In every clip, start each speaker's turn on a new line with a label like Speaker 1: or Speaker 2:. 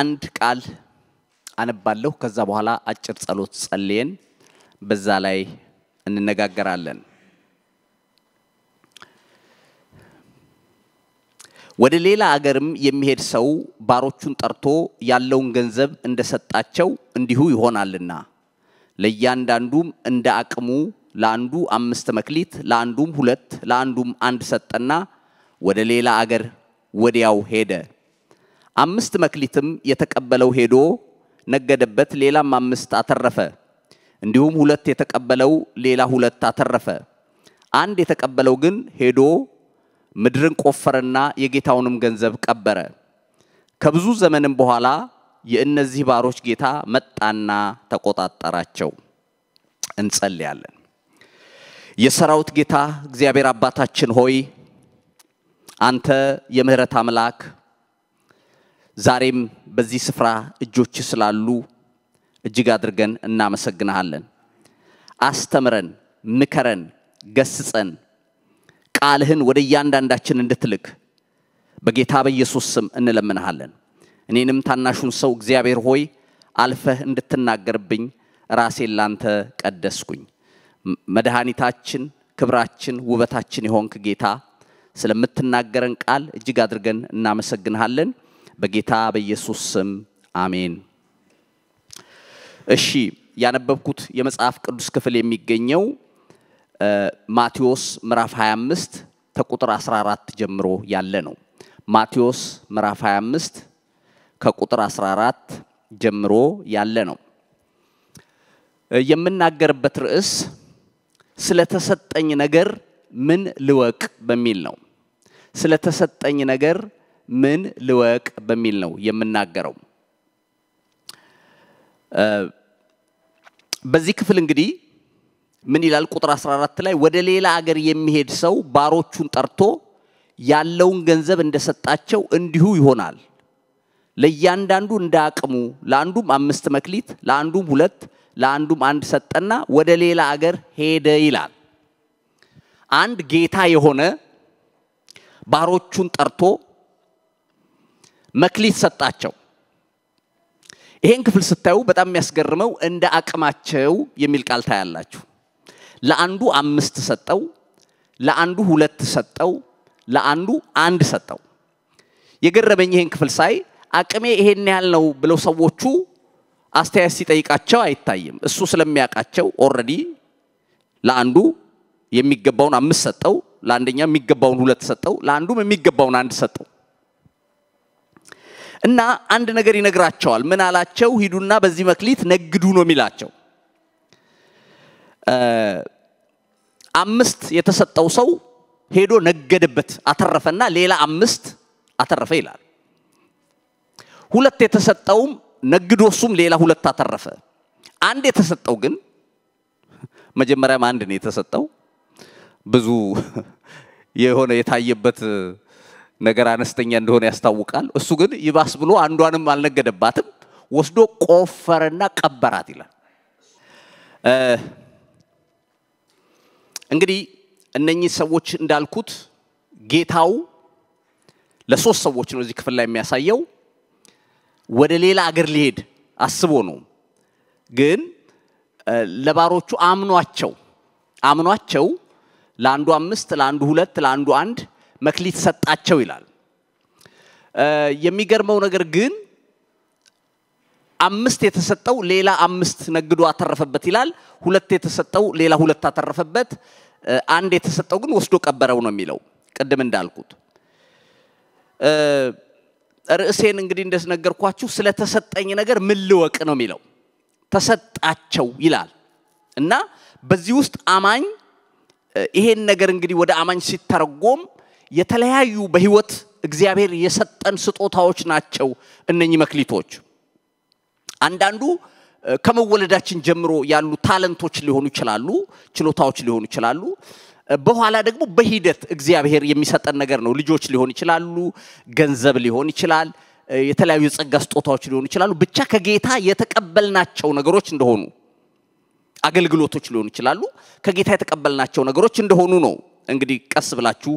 Speaker 1: አንድ ቃል አነባለሁ። ከዛ በኋላ አጭር ጸሎት ጸልየን በዛ ላይ እንነጋገራለን። ወደ ሌላ አገርም የሚሄድ ሰው ባሮቹን ጠርቶ ያለውን ገንዘብ እንደሰጣቸው እንዲሁ ይሆናልና ለእያንዳንዱም እንደ አቅሙ ለአንዱ አምስት መክሊት፣ ለአንዱም ሁለት፣ ለአንዱም አንድ ሰጠና ወደ ሌላ አገር ወዲያው ሄደ። አምስት መክሊትም የተቀበለው ሄዶ ነገደበት፣ ሌላም አምስት አተረፈ። እንዲሁም ሁለት የተቀበለው ሌላ ሁለት አተረፈ። አንድ የተቀበለው ግን ሄዶ ምድርን ቆፈረና የጌታውንም ገንዘብ ቀበረ። ከብዙ ዘመንም በኋላ የእነዚህ ባሮች ጌታ መጣና ተቆጣጠራቸው። እንጸልያለን። የሰራዊት ጌታ እግዚአብሔር አባታችን ሆይ አንተ የምህረት አምላክ ዛሬም በዚህ ስፍራ እጆች ስላሉ እጅግ አድርገን እናመሰግንሃለን። አስተምረን፣ ምከረን፣ ገስጸን፣ ቃልህን ወደ እያንዳንዳችን እንድትልክ በጌታ በኢየሱስ ስም እንለምንሃለን። እኔንም ታናሹን ሰው እግዚአብሔር ሆይ አልፈህ እንድትናገርብኝ ራሴን ላንተ ቀደስኩኝ። መድኃኒታችን፣ ክብራችን፣ ውበታችን የሆንክ ጌታ ስለምትናገረን ቃል እጅግ አድርገን እናመሰግንሃለን። በጌታ በኢየሱስ ስም አሜን። እሺ ያነበብኩት የመጽሐፍ ቅዱስ ክፍል የሚገኘው ማቴዎስ ምዕራፍ 25 ከቁጥር 14 ጀምሮ ያለ ነው። ማቴዎስ ምዕራፍ 25 ከቁጥር 14 ጀምሮ ያለ ነው። የምናገርበት ርዕስ ስለተሰጠኝ ነገር ምን ልወቅ በሚል ነው። ስለተሰጠኝ ነገር ምን ልወቅ በሚል ነው የምናገረው። በዚህ ክፍል እንግዲህ ምን ይላል? ቁጥር 14 ላይ ወደ ሌላ አገር የሚሄድ ሰው ባሮቹን ጠርቶ ያለውን ገንዘብ እንደሰጣቸው እንዲሁ ይሆናል። ለእያንዳንዱ እንደ አቅሙ፣ ለአንዱም አምስት መክሊት፣ ለአንዱም ሁለት፣ ለአንዱም አንድ ሰጠና ወደ ሌላ አገር ሄደ ይላል። አንድ ጌታ የሆነ ባሮቹን ጠርቶ መክሊት ሰጣቸው። ይሄን ክፍል ስታዩ በጣም የሚያስገርመው እንደ አቅማቸው የሚል ቃል ታያላችሁ። ለአንዱ አምስት ሰጠው፣ ለአንዱ ሁለት ሰጠው፣ ለአንዱ አንድ ሰጠው። የገረመኝ ይሄን ክፍል ሳይ አቅሜ ይሄን ያህል ነው ብለው ሰዎቹ አስተያየት ሲጠይቃቸው አይታይም። እሱ ስለሚያውቃቸው ኦልሬዲ ለአንዱ የሚገባውን አምስት ሰጠው፣ ለአንደኛ የሚገባውን ሁለት ሰጠው፣ ለአንዱም የሚገባውን አንድ ሰጠው። እና አንድ ነገር ይነግራቸዋል። ምን አላቸው? ሂዱና በዚህ መክሊት ነግዱ ነው የሚላቸው። አምስት የተሰጠው ሰው ሄዶ ነገደበት፣ አተረፈና ሌላ አምስት አተረፈ ይላል። ሁለት የተሰጠውም ነግዶ እሱም ሌላ ሁለት አተረፈ። አንድ የተሰጠው ግን መጀመሪያም አንድ ነው የተሰጠው ብዙ የሆነ የታየበት ነገር አነስተኛ እንደሆነ ያስታውቃል። እሱ ግን ይባስ ብሎ አንዷንም አልነገደባትም። ወስዶ ቆፈረና ቀበራት ይላል። እንግዲህ እነኚህ ሰዎች እንዳልኩት ጌታው ለሶስት ሰዎች ነው እዚህ ክፍል ላይ የሚያሳየው። ወደ ሌላ አገር ሊሄድ አስቦ ነው፣ ግን ለባሮቹ አምኗቸው አምኗቸው ለአንዱ አምስት፣ ለአንዱ ሁለት፣ ለአንዱ አንድ መክሊት ሰጣቸው ይላል። የሚገርመው ነገር ግን አምስት የተሰጠው ሌላ አምስት ነግዶ አተረፈበት ይላል። ሁለት የተሰጠው ሌላ ሁለት አተረፈበት። አንድ የተሰጠው ግን ወስዶ ቀበረው ነው የሚለው። ቅድም እንዳልኩት ርዕሴን እንግዲህ እንደነገርኳችሁ ስለተሰጠኝ ነገር ምን ልወቅ ነው የሚለው። ተሰጣቸው ይላል እና በዚህ ውስጥ አማኝ ይሄን ነገር እንግዲህ ወደ አማኝ ሲተረጎም የተለያዩ በህይወት እግዚአብሔር የሰጠን ስጦታዎች ናቸው እነኚህ መክሊቶች። አንዳንዱ ከመወለዳችን ጀምሮ ያሉ ታለንቶች ሊሆኑ ይችላሉ፣ ችሎታዎች ሊሆኑ ይችላሉ። በኋላ ደግሞ በሂደት እግዚአብሔር የሚሰጠን ነገር ነው። ልጆች ሊሆን ይችላሉ፣ ገንዘብ ሊሆን ይችላል፣ የተለያዩ የጸጋ ስጦታዎች ሊሆኑ ይችላሉ። ብቻ ከጌታ የተቀበልናቸው ነገሮች እንደሆኑ አገልግሎቶች ሊሆኑ ይችላሉ። ከጌታ የተቀበልናቸው ነገሮች እንደሆኑ ነው እንግዲህ ቀስ ብላችሁ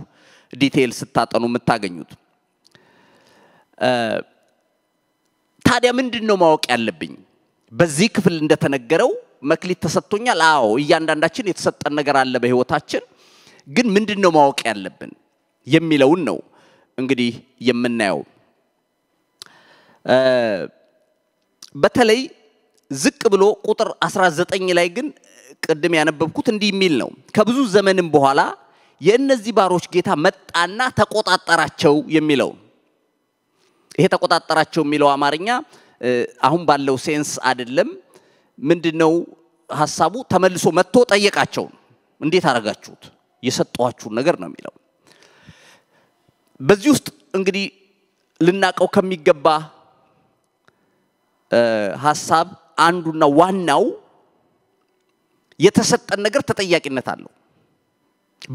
Speaker 1: ዲቴይል ስታጠኑ የምታገኙት። ታዲያ ምንድን ነው ማወቅ ያለብኝ? በዚህ ክፍል እንደተነገረው መክሊት ተሰጥቶኛል። አዎ እያንዳንዳችን የተሰጠን ነገር አለ በህይወታችን። ግን ምንድን ነው ማወቅ ያለብን የሚለውን ነው እንግዲህ የምናየው። በተለይ ዝቅ ብሎ ቁጥር 19 ላይ ግን ቅድም ያነበብኩት እንዲህ የሚል ነው። ከብዙ ዘመንም በኋላ የእነዚህ ባሮች ጌታ መጣና ተቆጣጠራቸው የሚለው ይሄ ተቆጣጠራቸው የሚለው አማርኛ አሁን ባለው ሴንስ አይደለም። ምንድን ነው ሀሳቡ? ተመልሶ መጥቶ ጠየቃቸው። እንዴት አደረጋችሁት? የሰጠኋችሁን ነገር ነው የሚለው። በዚህ ውስጥ እንግዲህ ልናቀው ከሚገባ ሀሳብ አንዱና ዋናው የተሰጠን ነገር ተጠያቂነት አለው።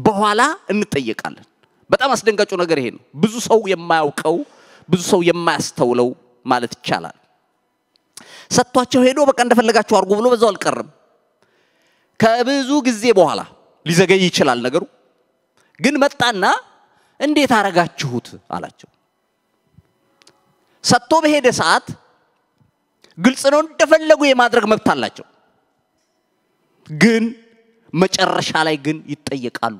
Speaker 1: በኋላ እንጠየቃለን። በጣም አስደንጋጩ ነገር ይሄ ነው። ብዙ ሰው የማያውቀው ብዙ ሰው የማያስተውለው ማለት ይቻላል። ሰጥቷቸው ሄዶ በቃ እንደፈለጋቸው አድርጎ ብሎ በዛው አልቀርም። ከብዙ ጊዜ በኋላ ሊዘገይ ይችላል ነገሩ፣ ግን መጣና እንዴት አረጋችሁት አላቸው። ሰጥቶ በሄደ ሰዓት ግልጽ ነው። እንደፈለጉ የማድረግ መብት አላቸው። ግን መጨረሻ ላይ ግን ይጠየቃሉ።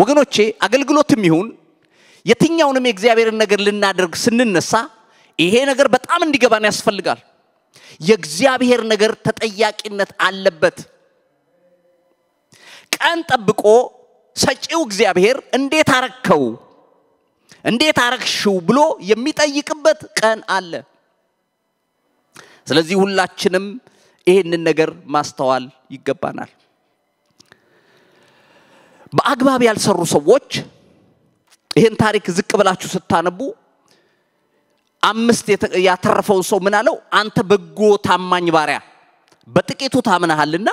Speaker 1: ወገኖቼ አገልግሎትም ይሁን የትኛውንም የእግዚአብሔርን ነገር ልናደርግ ስንነሳ ይሄ ነገር በጣም እንዲገባን ያስፈልጋል። የእግዚአብሔር ነገር ተጠያቂነት አለበት። ቀን ጠብቆ ሰጪው እግዚአብሔር እንዴት አረከው እንዴት አረክሽው ብሎ የሚጠይቅበት ቀን አለ። ስለዚህ ሁላችንም ይህንን ነገር ማስተዋል ይገባናል። በአግባብ ያልሰሩ ሰዎች ይህን ታሪክ ዝቅ ብላችሁ ስታነቡ አምስት ያተረፈውን ሰው ምን አለው? አንተ በጎ ታማኝ ባሪያ በጥቂቱ ታምናሃልና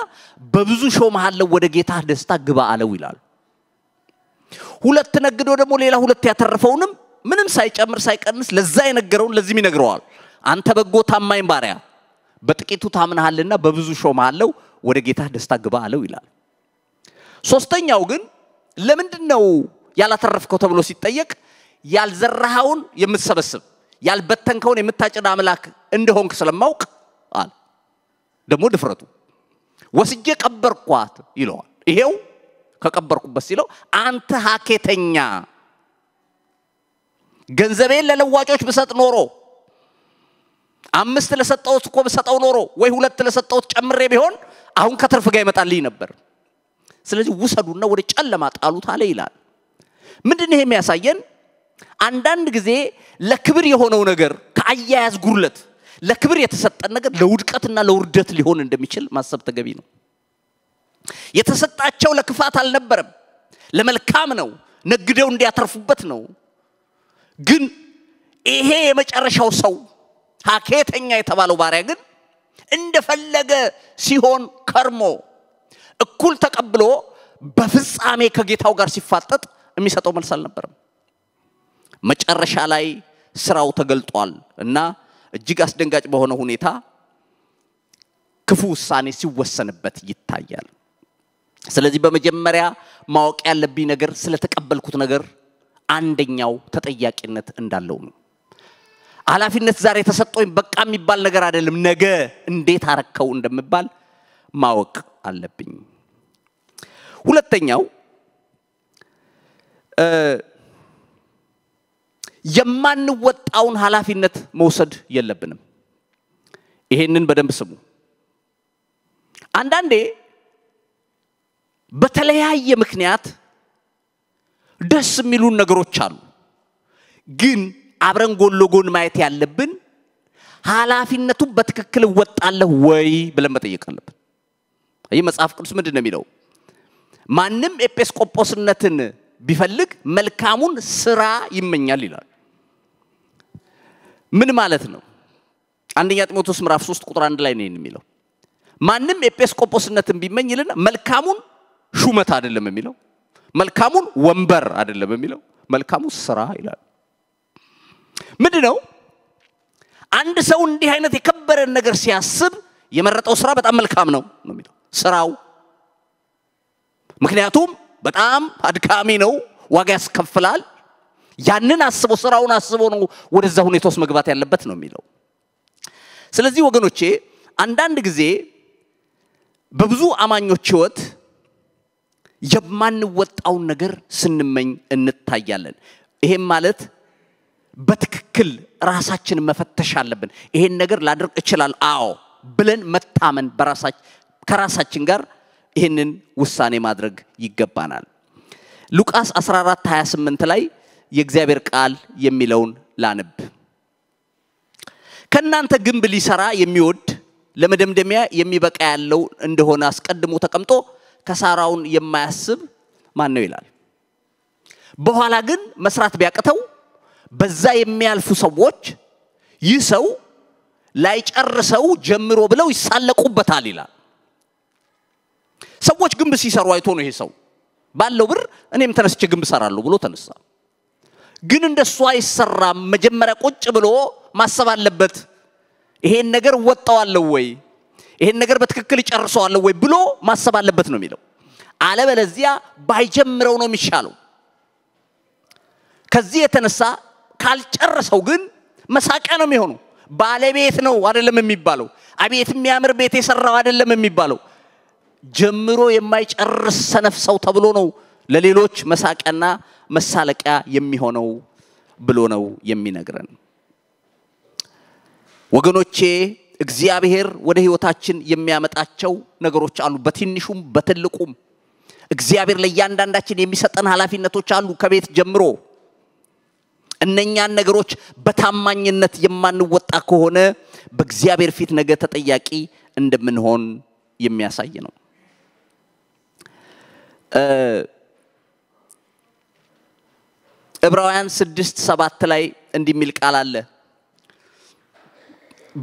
Speaker 1: በብዙ ሾመሃለው፣ ወደ ጌታ ደስታ ግባ አለው ይላል። ሁለት ነግዶ ደግሞ ሌላ ሁለት ያተረፈውንም ምንም ሳይጨምር ሳይቀንስ ለዛ የነገረውን ለዚህም ይነግረዋል። አንተ በጎ ታማኝ ባሪያ በጥቂቱ ታምናሃልና በብዙ ሾምሃለሁ፣ ወደ ጌታ ደስታ ግባ አለው ይላል። ሶስተኛው ግን ለምንድን ነው ያላተረፍከው ተብሎ ሲጠየቅ ያልዘራኸውን የምትሰበስብ ያልበተንከውን የምታጭድ አምላክ እንደሆንክ ስለማውቅ አለ። ደግሞ ድፍረቱ ወስጄ ቀበርኳት ይለዋል። ይሄው ከቀበርኩበት ሲለው አንተ ሀኬተኛ ገንዘቤን ለለዋጮች ብሰጥ ኖሮ አምስት ለሰጠውት እኮ ብሰጠው ኖሮ ወይ ሁለት ለሰጠውት ጨምሬ ቢሆን አሁን ከትርፍ ጋር ይመጣልኝ ነበር። ስለዚህ ውሰዱና ወደ ጨለማ ጣሉት አለ ይላል። ምንድን ይሄ የሚያሳየን? አንዳንድ ጊዜ ለክብር የሆነው ነገር ከአያያዝ ጉርለት ለክብር የተሰጠን ነገር ለውድቀትና ለውርደት ሊሆን እንደሚችል ማሰብ ተገቢ ነው። የተሰጣቸው ለክፋት አልነበረም፣ ለመልካም ነው። ነግደው እንዲያተርፉበት ነው። ግን ይሄ የመጨረሻው ሰው ሀኬተኛ የተባለው ባሪያ ግን እንደፈለገ ሲሆን ከርሞ እኩል ተቀብሎ በፍጻሜ ከጌታው ጋር ሲፋጠጥ የሚሰጠው መልስ አልነበርም። መጨረሻ ላይ ስራው ተገልጧል እና እጅግ አስደንጋጭ በሆነ ሁኔታ ክፉ ውሳኔ ሲወሰንበት ይታያል። ስለዚህ በመጀመሪያ ማወቅ ያለብኝ ነገር ስለተቀበልኩት ነገር አንደኛው ተጠያቂነት እንዳለው ነው። ኃላፊነት ዛሬ ተሰጠኝ በቃ የሚባል ነገር አይደለም። ነገ እንዴት አረከው እንደምባል ማወቅ አለብኝ። ሁለተኛው የማንወጣውን ኃላፊነት መውሰድ የለብንም። ይሄንን በደንብ ስሙ። አንዳንዴ በተለያየ ምክንያት ደስ የሚሉን ነገሮች አሉ ግን አብረን ጎን ለጎን ማየት ያለብን ኃላፊነቱ በትክክል እወጣለሁ ወይ ብለን መጠየቅ አለብን። ይህ መጽሐፍ ቅዱስ ምንድን ነው የሚለው? ማንም ኤጲስቆጶስነትን ቢፈልግ መልካሙን ስራ ይመኛል ይላል። ምን ማለት ነው? አንደኛ ጢሞቴዎስ ምዕራፍ 3 ቁጥር አንድ ላይ ነው የሚለው ማንም ኤጲስቆጶስነትን ቢመኝ ይልና መልካሙን ሹመት አይደለም የሚለው መልካሙን ወንበር አይደለም የሚለው መልካሙን ስራ ይላል። ምንድን ነው? አንድ ሰው እንዲህ አይነት የከበረን ነገር ሲያስብ የመረጠው ስራ በጣም መልካም ነው ነው ስራው። ምክንያቱም በጣም አድካሚ ነው፣ ዋጋ ያስከፍላል። ያንን አስቦ ስራውን አስቦ ነው ወደዛ ሁኔታ ውስጥ መግባት ያለበት ነው የሚለው። ስለዚህ ወገኖቼ አንዳንድ ጊዜ በብዙ አማኞች ህይወት የማንወጣውን ነገር ስንመኝ እንታያለን። ይሄም ማለት በትክክል ራሳችን መፈተሽ አለብን። ይሄን ነገር ላድርግ እችላል፣ አዎ ብለን መታመን ከራሳችን ጋር ይህንን ውሳኔ ማድረግ ይገባናል። ሉቃስ 14 28 ላይ የእግዚአብሔር ቃል የሚለውን ላንብ። ከእናንተ ግንብ ሊሰራ የሚወድ ለመደምደሚያ የሚበቃ ያለው እንደሆነ አስቀድሞ ተቀምጦ ከሳራውን የማያስብ ማን ነው ይላል። በኋላ ግን መስራት ቢያቅተው በዛ የሚያልፉ ሰዎች ይህ ሰው ላይጨርሰው ጀምሮ ብለው ይሳለቁበታል ይላል። ሰዎች ግንብ ሲሰሩ አይቶ ነው ይሄ ሰው ባለው ብር እኔም ተነስቼ ግንብ ሰራለሁ ብሎ ተነሳ። ግን እንደሱ አይሰራም። መጀመሪያ ቁጭ ብሎ ማሰብ አለበት። ይሄን ነገር ወጣዋለሁ ወይ፣ ይሄን ነገር በትክክል ይጨርሰዋለሁ ወይ ብሎ ማሰብ አለበት ነው የሚለው። አለበለዚያ ባይጀምረው ነው የሚሻለው። ከዚህ የተነሳ ካልጨረሰው ግን መሳቂያ ነው የሚሆኑ። ባለቤት ነው አይደለም የሚባለው። አቤት የሚያምር ቤት የሰራው አይደለም የሚባለው። ጀምሮ የማይጨርስ ሰነፍ ሰው ተብሎ ነው ለሌሎች መሳቂያና መሳለቂያ የሚሆነው ብሎ ነው የሚነግረን። ወገኖቼ እግዚአብሔር ወደ ህይወታችን የሚያመጣቸው ነገሮች አሉ፣ በትንሹም በትልቁም። እግዚአብሔር ለእያንዳንዳችን የሚሰጠን ኃላፊነቶች አሉ ከቤት ጀምሮ እነኛን ነገሮች በታማኝነት የማንወጣ ከሆነ በእግዚአብሔር ፊት ነገ ተጠያቂ እንደምንሆን የሚያሳይ ነው። ዕብራውያን ስድስት ሰባት ላይ እንዲህ የሚል ቃል አለ።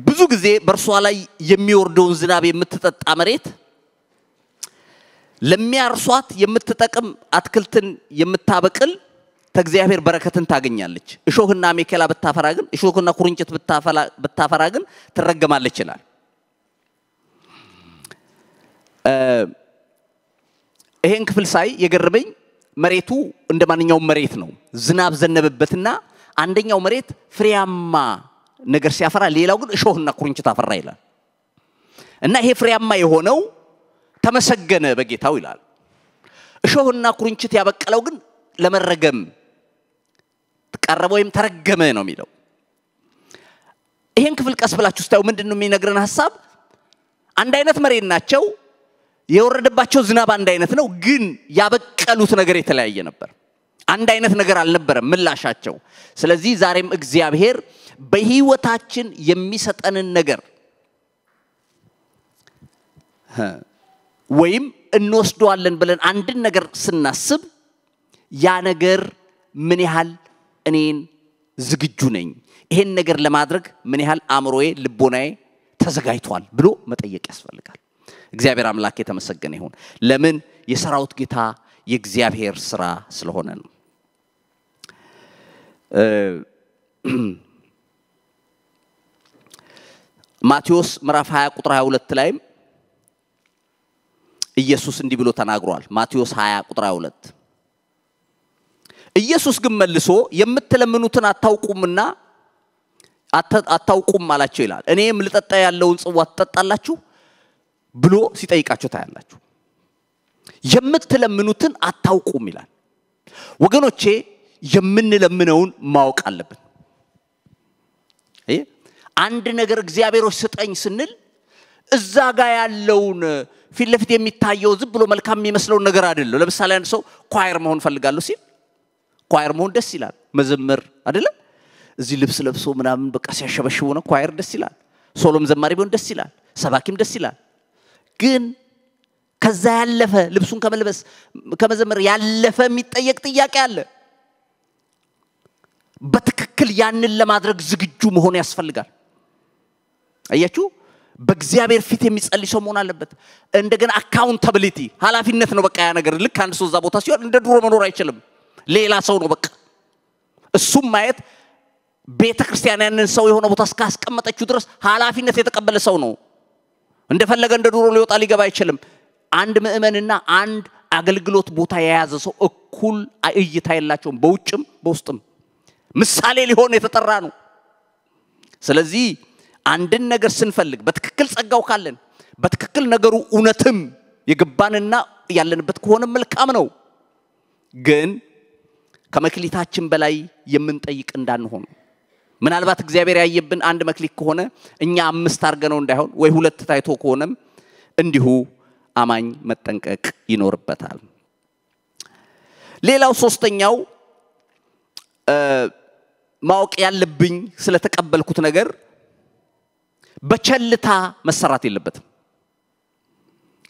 Speaker 1: ብዙ ጊዜ በእርሷ ላይ የሚወርደውን ዝናብ የምትጠጣ መሬት ለሚያርሷት የምትጠቅም አትክልትን የምታበቅል ከእግዚአብሔር በረከትን ታገኛለች። እሾህና ሜኬላ ብታፈራ ግን እሾህና ኩርንጭት ብታፈራ ግን ትረገማለች ይላል። ይሄን ክፍል ሳይ የገረመኝ መሬቱ እንደ ማንኛውም መሬት ነው። ዝናብ ዘነበበትና አንደኛው መሬት ፍሬያማ ነገር ሲያፈራ፣ ሌላው ግን እሾህና ኩርንችት አፈራ ይላል እና ይሄ ፍሬያማ የሆነው ተመሰገነ በጌታው ይላል። እሾህና ኩርንችት ያበቀለው ግን ለመረገም ቀረበ ወይም ተረገመ ነው የሚለው። ይሄን ክፍል ቀስ ብላችሁ ስታዩ ምንድን ነው የሚነግረን ሀሳብ? አንድ አይነት መሬት ናቸው። የወረደባቸው ዝናብ አንድ አይነት ነው፣ ግን ያበቀሉት ነገር የተለያየ ነበር። አንድ አይነት ነገር አልነበረም ምላሻቸው። ስለዚህ ዛሬም እግዚአብሔር በህይወታችን የሚሰጠንን ነገር ወይም እንወስደዋለን ብለን አንድን ነገር ስናስብ ያ ነገር ምን ያህል እኔን ዝግጁ ነኝ፣ ይሄን ነገር ለማድረግ ምን ያህል አእምሮዬ፣ ልቦናዬ ተዘጋጅቷል ብሎ መጠየቅ ያስፈልጋል። እግዚአብሔር አምላክ የተመሰገነ ይሁን። ለምን የሰራውት ጌታ የእግዚአብሔር ስራ ስለሆነ ነው። ማቴዎስ ምዕራፍ 20 ቁጥር 22 ላይም ኢየሱስ እንዲህ ብሎ ተናግሯል። ማቴዎስ 20 ቁጥር 22 ኢየሱስ ግን መልሶ የምትለምኑትን አታውቁምና አታውቁም አላቸው ይላል። እኔም ልጠጣ ያለውን ጽዋ ትጠጣላችሁ ብሎ ሲጠይቃቸው ታያላችሁ። የምትለምኑትን አታውቁም ይላል። ወገኖቼ የምንለምነውን ማወቅ አለብን። አንድ ነገር እግዚአብሔር ስጠኝ ስንል እዛ ጋር ያለውን ፊት ለፊት የሚታየው ዝም ብሎ መልካም የሚመስለውን ነገር አይደለም። ለምሳሌ አንድ ሰው ኳየር መሆን ፈልጋለሁ ሲል ኳየር መሆን ደስ ይላል። መዘመር አይደለም እዚህ ልብስ ለብሶ ምናምን በቃ ሲያሸበሽቡ ነው ኳየር ደስ ይላል። ሶሎም ዘማሪ ቢሆን ደስ ይላል። ሰባኪም ደስ ይላል። ግን ከዛ ያለፈ ልብሱን ከመልበስ ከመዘመር ያለፈ የሚጠየቅ ጥያቄ አለ። በትክክል ያንን ለማድረግ ዝግጁ መሆን ያስፈልጋል። አያችሁ፣ በእግዚአብሔር ፊት የሚጸልይ ሰው መሆን አለበት። እንደገና አካውንታብሊቲ ኃላፊነት ነው። በቃ ያ ነገር ልክ አንድ ሰው እዛ ቦታ ሲሆን እንደ ድሮ መኖር አይችልም። ሌላ ሰው ነው በቃ። እሱም ማየት ቤተ ክርስቲያን ያንን ሰው የሆነ ቦታ እስካስቀመጠችው ድረስ ኃላፊነት የተቀበለ ሰው ነው። እንደፈለገ እንደ ዱሮ ሊወጣ ሊገባ አይችልም። አንድ ምእመንና አንድ አገልግሎት ቦታ የያዘ ሰው እኩል እይታ የላቸውም፣ በውጭም በውስጥም ምሳሌ ሊሆን የተጠራ ነው። ስለዚህ አንድን ነገር ስንፈልግ በትክክል ጸጋው ካለን በትክክል ነገሩ እውነትም የገባንና ያለንበት ከሆነ መልካም ነው ግን ከመክሊታችን በላይ የምንጠይቅ እንዳንሆኑ ምናልባት እግዚአብሔር ያየብን አንድ መክሊት ከሆነ እኛ አምስት አድርገነው እንዳይሆን ወይ ሁለት ታይቶ ከሆነም እንዲሁ አማኝ መጠንቀቅ ይኖርበታል። ሌላው ሶስተኛው ማወቅ ያለብኝ ስለተቀበልኩት ነገር በቸልታ መሰራት የለበትም።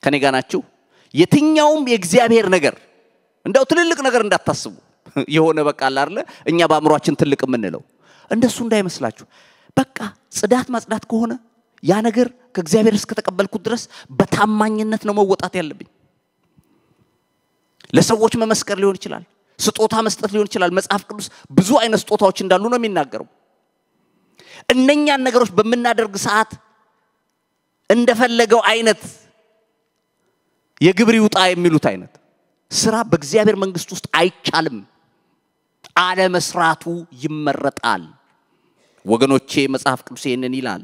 Speaker 1: ከኔ ጋር ናችሁ? የትኛውም የእግዚአብሔር ነገር እንደው ትልልቅ ነገር እንዳታስቡ የሆነ በቃ አላለ እኛ በአእምሯችን ትልቅ የምንለው እንደሱ እንዳይመስላችሁ። በቃ ጽዳት ማጽዳት ከሆነ ያ ነገር ከእግዚአብሔር እስከተቀበልኩት ድረስ በታማኝነት ነው መወጣት ያለብኝ። ለሰዎች መመስከር ሊሆን ይችላል፣ ስጦታ መስጠት ሊሆን ይችላል። መጽሐፍ ቅዱስ ብዙ አይነት ስጦታዎች እንዳሉ ነው የሚናገረው። እነኛን ነገሮች በምናደርግ ሰዓት እንደፈለገው አይነት የግብር ይውጣ የሚሉት አይነት ስራ በእግዚአብሔር መንግስት ውስጥ አይቻልም። አለመስራቱ ይመረጣል። ወገኖቼ መጽሐፍ ቅዱስ ይህንን ይላል።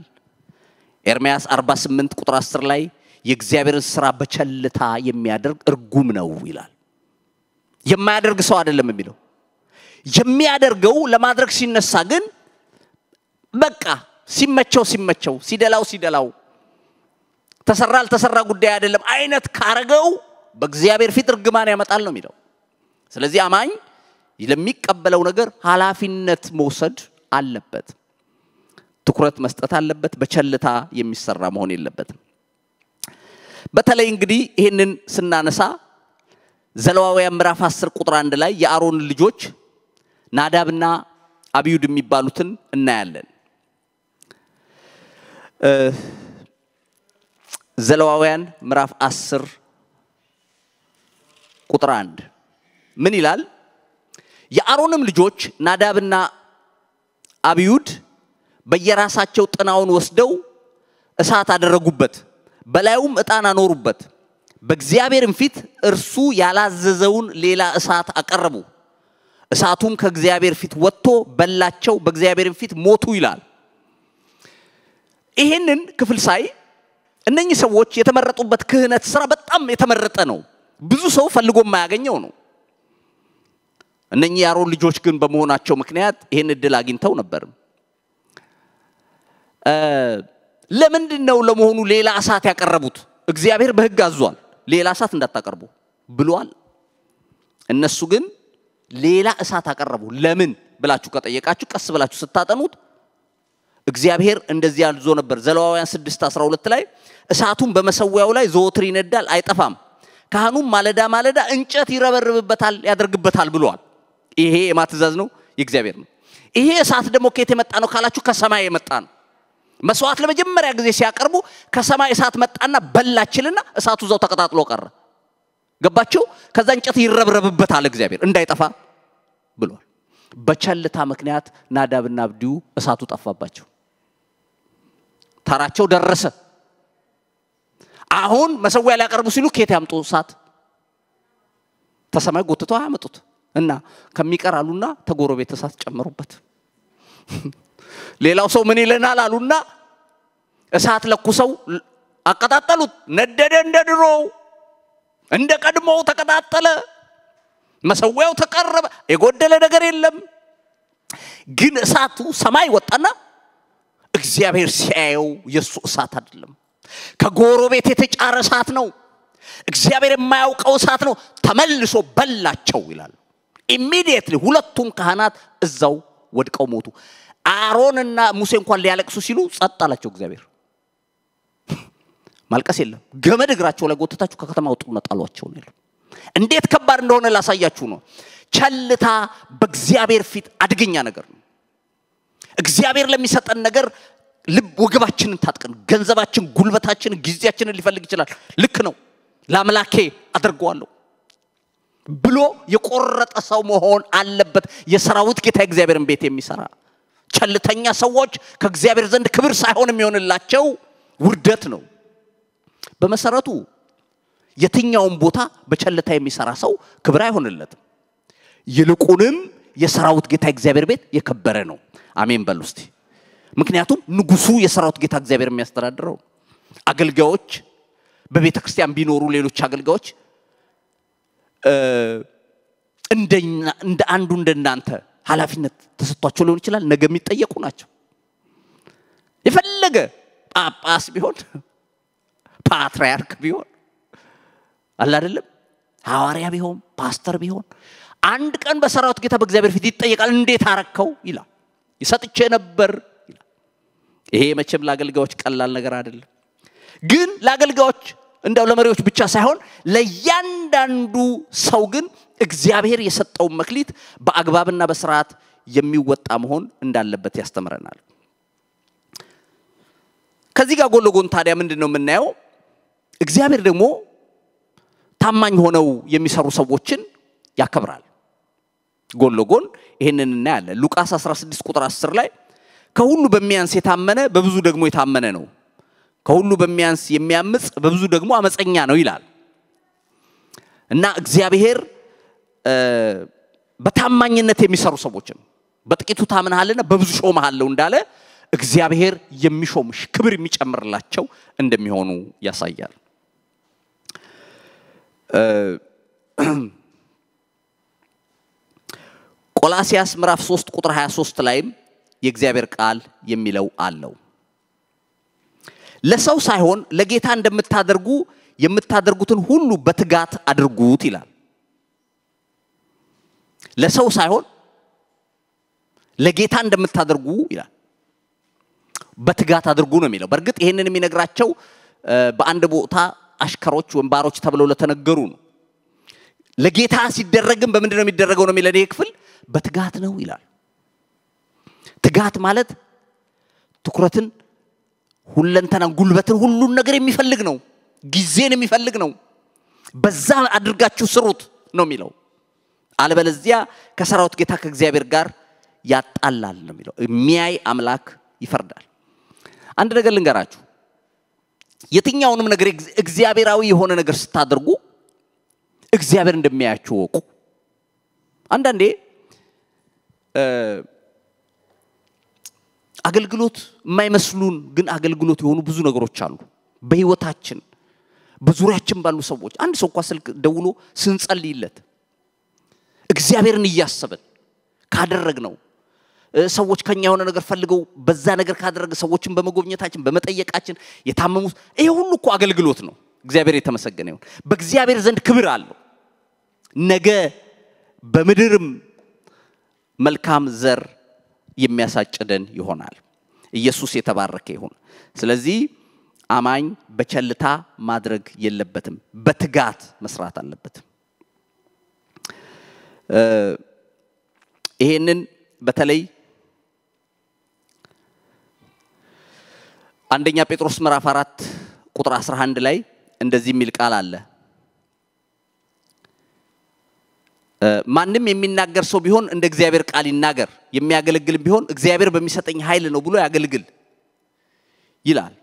Speaker 1: ኤርምያስ 48 ቁጥር 10 ላይ የእግዚአብሔርን ስራ በቸልታ የሚያደርግ እርጉም ነው ይላል። የማያደርግ ሰው አይደለም የሚለው የሚያደርገው ለማድረግ ሲነሳ ግን በቃ ሲመቸው ሲመቸው ሲደላው ሲደላው ተሰራ አልተሰራ ጉዳይ አይደለም አይነት ካረገው በእግዚአብሔር ፊት እርግማን ያመጣል ነው የሚለው። ስለዚህ አማኝ ለሚቀበለው ነገር ኃላፊነት መውሰድ አለበት። ትኩረት መስጠት አለበት። በቸልታ የሚሰራ መሆን የለበትም። በተለይ እንግዲህ ይህንን ስናነሳ ዘለዋውያን ምዕራፍ 10 ቁጥር አንድ ላይ የአሮን ልጆች ናዳብና አብዩድ የሚባሉትን እናያለን። ዘለዋውያን ምዕራፍ 10 ቁጥር አንድ ምን ይላል? የአሮንም ልጆች ናዳብና አብዩድ በየራሳቸው ጥናውን ወስደው እሳት አደረጉበት፣ በላዩም ዕጣን አኖሩበት። በእግዚአብሔርም ፊት እርሱ ያላዘዘውን ሌላ እሳት አቀረቡ። እሳቱም ከእግዚአብሔር ፊት ወጥቶ በላቸው፣ በእግዚአብሔርም ፊት ሞቱ ይላል። ይህንን ክፍል ሳይ እነኚህ ሰዎች የተመረጡበት ክህነት ስራ በጣም የተመረጠ ነው። ብዙ ሰው ፈልጎ የማያገኘው ነው። እነኚህ የአሮን ልጆች ግን በመሆናቸው ምክንያት ይህን እድል አግኝተው ነበር። ለምንድን ነው ለመሆኑ ሌላ እሳት ያቀረቡት? እግዚአብሔር በህግ አዟል፣ ሌላ እሳት እንዳታቀርቡ ብሏል። እነሱ ግን ሌላ እሳት አቀረቡ። ለምን ብላችሁ ከጠየቃችሁ ቀስ ብላችሁ ስታጠኑት እግዚአብሔር እንደዚህ አዞ ነበር። ዘሌዋውያን 6 12 ላይ እሳቱን በመሰዊያው ላይ ዘወትር ይነዳል፣ አይጠፋም። ካህኑም ማለዳ ማለዳ እንጨት ይረበርብበታል፣ ያደርግበታል ብሏል። ይሄ የማትዛዝ ነው? የእግዚአብሔር ነው። ይሄ እሳት ደግሞ ከየት የመጣ ነው ካላችሁ ከሰማይ የመጣ ነው። መስዋዕት ለመጀመሪያ ጊዜ ሲያቀርቡ ከሰማይ እሳት መጣና በላችልና እሳቱ እዛው ተቀጣጥሎ ቀረ። ገባችሁ? ከዛ እንጨት ይረብረብበታል እግዚአብሔር እንዳይጠፋ ብሏል። በቸልታ ምክንያት ናዳብና አብዲሁ እሳቱ ጠፋባቸው። ተራቸው ደረሰ። አሁን መሰዊያ ሊያቀርቡ ሲሉ ኬት ያምጡ እሳት? ተሰማይ ጎትተው አያመጡት። እና ከሚቀር አሉና ተጎረቤት እሳት ጨመሩበት። ሌላው ሰው ምን ይለናል አሉና እሳት ለኩሰው አቀጣጠሉት። ነደደ እንደ ድሮው እንደ ቀድሞው ተቀጣጠለ። መሰዊያው ተቀረበ። የጎደለ ነገር የለም። ግን እሳቱ ሰማይ ወጣና እግዚአብሔር ሲያየው የእሱ እሳት አይደለም፣ ከጎረቤት የተጫረ እሳት ነው። እግዚአብሔር የማያውቀው እሳት ነው። ተመልሶ በላቸው ይላል። ኢሚዲየትሊ ሁለቱም ካህናት እዛው ወድቀው ሞቱ። አሮንና ሙሴ እንኳን ሊያለቅሱ ሲሉ ጸጥ አላቸው እግዚአብሔር። ማልቀስ የለም። ገመድ እግራቸው ላይ ጎትታችሁ ከከተማ ውጡና ጣሏቸው ነው ያለው። እንዴት ከባድ እንደሆነ ላሳያችሁ ነው። ቸልታ በእግዚአብሔር ፊት አደገኛ ነገር ነው። እግዚአብሔር ለሚሰጠን ነገር ልብ ወገባችንን ታጥቀን፣ ገንዘባችን፣ ጉልበታችን፣ ጊዜያችንን ሊፈልግ ይችላል። ልክ ነው። ለአምላኬ አድርገዋለሁ ብሎ የቆረጠ ሰው መሆን አለበት። የሰራዊት ጌታ እግዚአብሔርን ቤት የሚሰራ ቸልተኛ ሰዎች ከእግዚአብሔር ዘንድ ክብር ሳይሆን የሚሆንላቸው ውርደት ነው። በመሰረቱ የትኛውም ቦታ በቸልታ የሚሰራ ሰው ክብር አይሆንለትም። ይልቁንም የሰራዊት ጌታ እግዚአብሔር ቤት የከበረ ነው። አሜን በሉ እስቲ። ምክንያቱም ንጉሱ የሰራዊት ጌታ እግዚአብሔር የሚያስተዳድረው አገልጋዮች በቤተ ክርስቲያን ቢኖሩ ሌሎች አገልጋዮች እንደ አንዱ እንደ እናንተ ኃላፊነት ተሰጥቷቸው ሊሆን ይችላል። ነገ የሚጠየቁ ናቸው። የፈለገ ጳጳስ ቢሆን ፓትርያርክ ቢሆን አለ አይደለም፣ ሐዋርያ ቢሆን ፓስተር ቢሆን አንድ ቀን በሰራዊት ጌታ በእግዚአብሔር ፊት ይጠየቃል። እንዴት አረከው ይላል። ይሰጥቼ ነበር ይላል። ይሄ መቼም ለአገልጋዮች ቀላል ነገር አይደለም። ግን ለአገልጋዮች እንደው ለመሪዎች ብቻ ሳይሆን ለእያንዳንዱ ሰው ግን እግዚአብሔር የሰጠውን መክሊት በአግባብና በስርዓት የሚወጣ መሆን እንዳለበት ያስተምረናል። ከዚህ ጋር ጎን ለጎን ታዲያ ምንድን ነው የምናየው? እግዚአብሔር ደግሞ ታማኝ ሆነው የሚሰሩ ሰዎችን ያከብራል። ጎን ለጎን ይህንን እናያለን። ሉቃስ 16 ቁጥር 10 ላይ ከሁሉ በሚያንስ የታመነ በብዙ ደግሞ የታመነ ነው ከሁሉ በሚያንስ የሚያምፅ በብዙ ደግሞ አመፀኛ ነው ይላል እና እግዚአብሔር በታማኝነት የሚሰሩ ሰዎችን በጥቂቱ ታምናሃልና በብዙ ሾመሃለሁ እንዳለ እግዚአብሔር የሚሾምሽ ክብር የሚጨምርላቸው እንደሚሆኑ ያሳያል። ቆላሲያስ ምዕራፍ 3 ቁጥር 23 ላይም የእግዚአብሔር ቃል የሚለው አለው ለሰው ሳይሆን ለጌታ እንደምታደርጉ የምታደርጉትን ሁሉ በትጋት አድርጉት ይላል። ለሰው ሳይሆን ለጌታ እንደምታደርጉ ይላል። በትጋት አድርጉ ነው የሚለው። በእርግጥ ይህንን የሚነግራቸው በአንድ ቦታ አሽከሮች፣ ባሮች ተብለው ለተነገሩ ነው። ለጌታ ሲደረግም በምንድን ነው የሚደረገው ነው የሚለን ይህ ክፍል በትጋት ነው ይላል። ትጋት ማለት ትኩረትን ሁለንተና ጉልበትን፣ ሁሉን ነገር የሚፈልግ ነው። ጊዜን የሚፈልግ ነው። በዛ አድርጋችሁ ስሩት ነው የሚለው። አለበለዚያ ከሰራዊት ጌታ ከእግዚአብሔር ጋር ያጣላል ነው የሚለው። የሚያይ አምላክ ይፈርዳል። አንድ ነገር ልንገራችሁ። የትኛውንም ነገር እግዚአብሔራዊ የሆነ ነገር ስታደርጉ እግዚአብሔር እንደሚያያችሁ ወቁ። አንዳንዴ አገልግሎት የማይመስሉን ግን አገልግሎት የሆኑ ብዙ ነገሮች አሉ በህይወታችን በዙሪያችን ባሉ ሰዎች አንድ ሰው እንኳ ስልክ ደውሎ ስንጸልይለት እግዚአብሔርን እያሰብን ካደረግ ነው ሰዎች ከኛ የሆነ ነገር ፈልገው በዛ ነገር ካደረገ ሰዎችን በመጎብኘታችን በመጠየቃችን የታመሙት ይህ ሁሉ እኮ አገልግሎት ነው። እግዚአብሔር የተመሰገነ ይሁን። በእግዚአብሔር ዘንድ ክብር አለው። ነገ በምድርም መልካም ዘር የሚያሳጭደን ይሆናል። ኢየሱስ የተባረከ ይሁን። ስለዚህ አማኝ በቸልታ ማድረግ የለበትም፣ በትጋት መስራት አለበት። ይሄንን በተለይ አንደኛ ጴጥሮስ ምዕራፍ 4 ቁጥር 11 ላይ እንደዚህ የሚል ቃል አለ ማንም የሚናገር ሰው ቢሆን እንደ እግዚአብሔር ቃል ይናገር፣ የሚያገለግልም ቢሆን እግዚአብሔር በሚሰጠኝ ኃይል ነው ብሎ ያገልግል ይላል።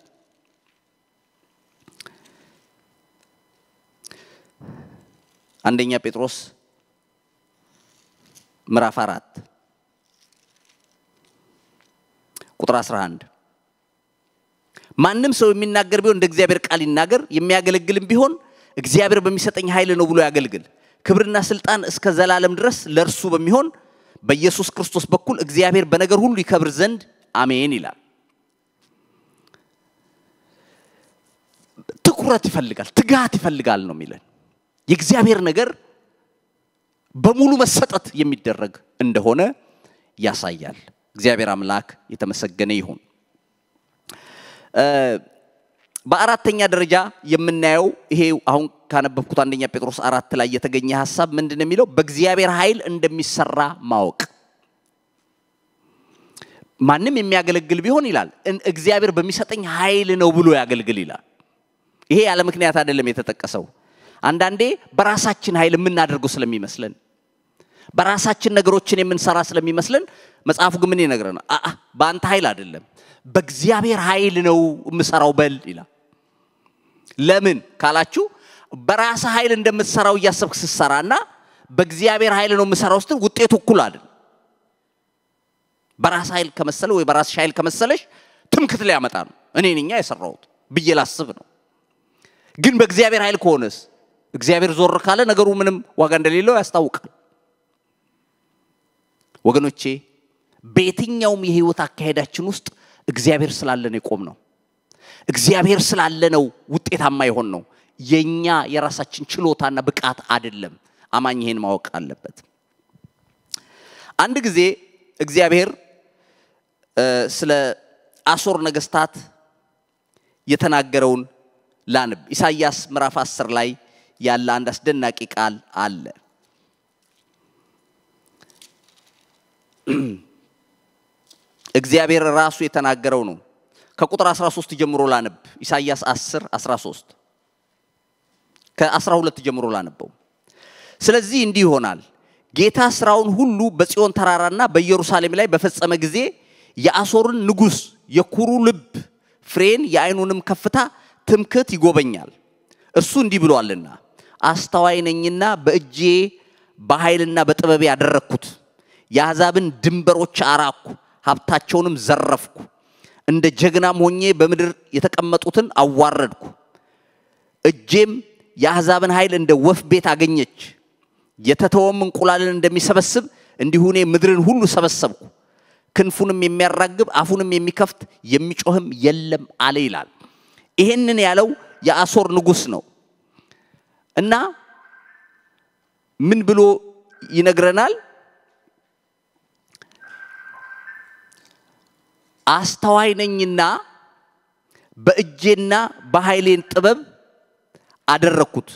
Speaker 1: አንደኛ ጴጥሮስ ምዕራፍ አራት ቁጥር 11 ማንም ሰው የሚናገር ቢሆን እንደ እግዚአብሔር ቃል ይናገር፣ የሚያገለግልም ቢሆን እግዚአብሔር በሚሰጠኝ ኃይል ነው ብሎ ያገልግል። ክብርና ስልጣን እስከ ዘላለም ድረስ ለእርሱ በሚሆን በኢየሱስ ክርስቶስ በኩል እግዚአብሔር በነገር ሁሉ ይከብር ዘንድ አሜን ይላል። ትኩረት ይፈልጋል፣ ትጋት ይፈልጋል ነው የሚለን። የእግዚአብሔር ነገር በሙሉ መሰጠት የሚደረግ እንደሆነ ያሳያል። እግዚአብሔር አምላክ የተመሰገነ ይሁን። በአራተኛ ደረጃ የምናየው ይሄ አሁን ካነበብኩት አንደኛ ጴጥሮስ አራት ላይ የተገኘ ሀሳብ ምንድን ነው የሚለው? በእግዚአብሔር ኃይል እንደሚሰራ ማወቅ ማንም የሚያገለግል ቢሆን ይላል እግዚአብሔር በሚሰጠኝ ኃይል ነው ብሎ ያገልግል ይላል። ይሄ ያለ ምክንያት አይደለም የተጠቀሰው። አንዳንዴ በራሳችን ኃይል የምናደርገው ስለሚመስለን በራሳችን ነገሮችን የምንሰራ ስለሚመስለን መጽሐፉ ግን ምን ይነግረናል? በአንተ ኃይል አይደለም፣ በእግዚአብሔር ኃይል ነው የምሰራው በል ይላል። ለምን ካላችሁ በራስ ኃይል እንደምትሰራው እያሰብክ ስትሰራና በእግዚአብሔር ኃይል ነው የምሰራው ስትል ውጤቱ እኩል አይደል። በራስ ኃይል ከመሰለ ወይ በራስሽ ኃይል ከመሰለሽ ትምክት ያመጣ ነው። እኔን እኛ የሰራሁት ብዬ ላስብ ነው። ግን በእግዚአብሔር ኃይል ከሆነስ እግዚአብሔር ዞር ካለ ነገሩ ምንም ዋጋ እንደሌለው ያስታውቃል። ወገኖቼ በየትኛውም የህይወት አካሄዳችን ውስጥ እግዚአብሔር ስላለን የቆም ነው። እግዚአብሔር ስላለ ነው ውጤታማ ይሆን ነው። የኛ የራሳችን ችሎታና ብቃት አይደለም። አማኝ ይሄን ማወቅ አለበት። አንድ ጊዜ እግዚአብሔር ስለ አሶር ነገስታት የተናገረውን ላንብ። ኢሳይያስ ምዕራፍ 10 ላይ ያለ አንድ አስደናቂ ቃል አለ። እግዚአብሔር ራሱ የተናገረው ነው። ከቁጥር 13 ጀምሮ ላነብ። ኢሳይያስ 10 13 ከ12 ጀምሮ ላነበው። ስለዚህ እንዲህ ይሆናል ጌታ ስራውን ሁሉ በጽዮን ተራራና በኢየሩሳሌም ላይ በፈጸመ ጊዜ የአሶርን ንጉሥ የኩሩ ልብ ፍሬን የአይኑንም ከፍታ ትምክት ይጎበኛል። እሱ እንዲህ ብሏልና አስተዋይ ነኝና በእጄ በኃይልና በጥበቤ ያደረግኩት የአሕዛብን ድንበሮች አራኩ፣ ሀብታቸውንም ዘረፍኩ፣ እንደ ጀግናም ሆኜ በምድር የተቀመጡትን አዋረድኩ። እጄም የአሕዛብን ኃይል እንደ ወፍ ቤት አገኘች። የተተወም እንቁላልን እንደሚሰበስብ እንዲሁ እኔ ምድርን ሁሉ ሰበሰብኩ። ክንፉንም የሚያራግብ አፉንም የሚከፍት የሚጮህም የለም አለ ይላል። ይሄንን ያለው የአሦር ንጉሥ ነው እና ምን ብሎ ይነግረናል? አስተዋይ ነኝና በእጄና በኃይሌን ጥበብ አደረግኩት።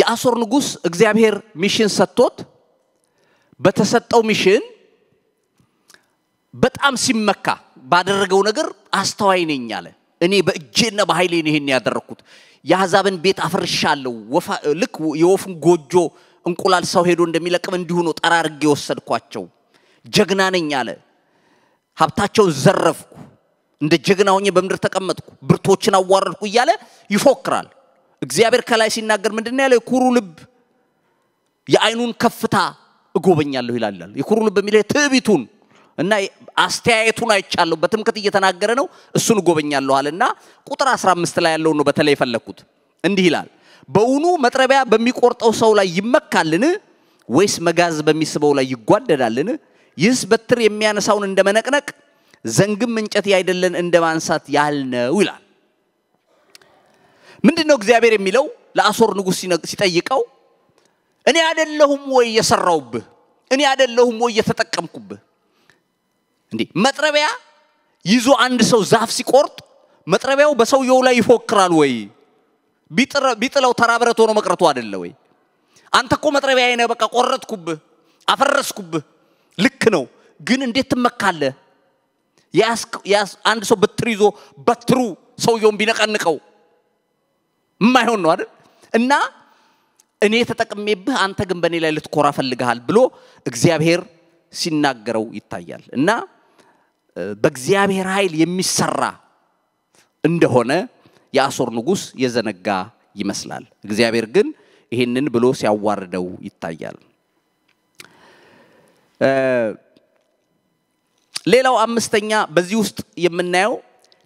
Speaker 1: የአሶር ንጉሥ እግዚአብሔር ሚሽን ሰጥቶት በተሰጠው ሚሽን በጣም ሲመካ ባደረገው ነገር አስተዋይ ነኝ አለ። እኔ በእጄና በኃይሌን ይህን ያደረግኩት የአሕዛብን ቤት አፈርሻለሁ። ልክ የወፍን ጎጆ እንቁላል ሰው ሄዶ እንደሚለቅም እንዲሁ ነው ጠራርጌ ወሰድኳቸው። ጀግና ነኝ አለ። ሀብታቸውን ዘረፍኩ፣ እንደ ጀግና ሆኜ በምድር ተቀመጥኩ፣ ብርቶችን አዋረድኩ እያለ ይፎክራል። እግዚአብሔር ከላይ ሲናገር ምንድን ያለው? የኩሩ ልብ የአይኑን ከፍታ እጎበኛለሁ ይላል። የኩሩ ልብ የሚለው ትዕቢቱን እና አስተያየቱን አይቻለሁ። በትምክት እየተናገረ ነው። እሱን እጎበኛለሁ አለና ቁጥር 15 ላይ ያለው ነው በተለይ የፈለግኩት። እንዲህ ይላል፣ በውኑ መጥረቢያ በሚቆርጠው ሰው ላይ ይመካልን? ወይስ መጋዝ በሚስበው ላይ ይጓደዳልን? ይህስ በትር የሚያነሳውን እንደ መነቅነቅ ዘንግም እንጨት ያይደለን እንደ ማንሳት ያህል ነው ይላል። ምንድን ነው እግዚአብሔር የሚለው ለአሶር ንጉሥ ሲጠይቀው እኔ አደለሁም ወይ የሰራውብህ? እኔ አደለሁም ወይ የተጠቀምኩብህ? እንዴ መጥረቢያ ይዞ አንድ ሰው ዛፍ ሲቆርጥ መጥረቢያው በሰውየው ላይ ይፎክራል ወይ? ቢጥለው ተራብረት ሆኖ መቅረቱ አደለ ወይ? አንተ እኮ መጥረቢያ አይነ በቃ ቆረጥኩብህ፣ አፈረስኩብህ ልክ ነው። ግን እንዴት ትመካለ? አንድ ሰው በትር ይዞ በትሩ ሰውየውን ቢነቀንቀው የማይሆን ነው አይደል? እና እኔ ተጠቅሜብህ አንተ ግን በእኔ ላይ ልትኮራ ፈልግሃል ብሎ እግዚአብሔር ሲናገረው ይታያል። እና በእግዚአብሔር ኃይል የሚሰራ እንደሆነ የአሶር ንጉሥ የዘነጋ ይመስላል። እግዚአብሔር ግን ይህንን ብሎ ሲያዋርደው ይታያል። ሌላው አምስተኛ በዚህ ውስጥ የምናየው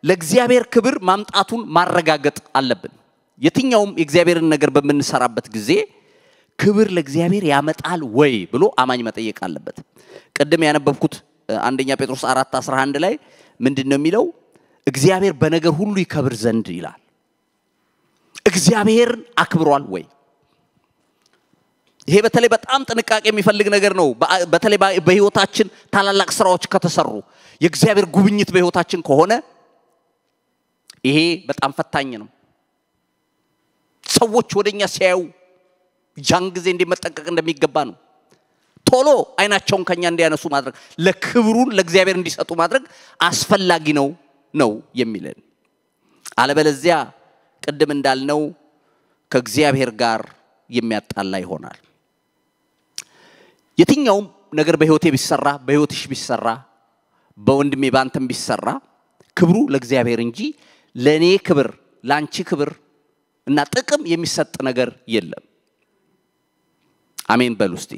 Speaker 1: ለእግዚአብሔር ክብር ማምጣቱን ማረጋገጥ አለብን። የትኛውም የእግዚአብሔርን ነገር በምንሰራበት ጊዜ ክብር ለእግዚአብሔር ያመጣል ወይ ብሎ አማኝ መጠየቅ አለበት። ቅድም ያነበብኩት አንደኛ ጴጥሮስ አራት 11 ላይ ምንድን ነው የሚለው? እግዚአብሔር በነገር ሁሉ ይከብር ዘንድ ይላል። እግዚአብሔርን አክብሯል ወይ? ይሄ በተለይ በጣም ጥንቃቄ የሚፈልግ ነገር ነው። በተለይ በህይወታችን ታላላቅ ስራዎች ከተሰሩ የእግዚአብሔር ጉብኝት በህይወታችን ከሆነ ይሄ በጣም ፈታኝ ነው። ሰዎች ወደ እኛ ሲያዩ ያን ጊዜ እንዲመጠንቀቅ እንደሚገባ ነው። ቶሎ አይናቸውን ከኛ እንዲያነሱ ማድረግ ለክብሩን ለእግዚአብሔር እንዲሰጡ ማድረግ አስፈላጊ ነው ነው የሚለን። አለበለዚያ ቅድም እንዳልነው ከእግዚአብሔር ጋር የሚያጣላ ይሆናል። የትኛውም ነገር በህይወቴ ቢሰራ በህይወትሽ ቢሰራ በወንድሜ በአንተም ቢሰራ ክብሩ ለእግዚአብሔር እንጂ ለእኔ ክብር ለአንቺ ክብር እና ጥቅም የሚሰጥ ነገር የለም። አሜን በል ውስጥ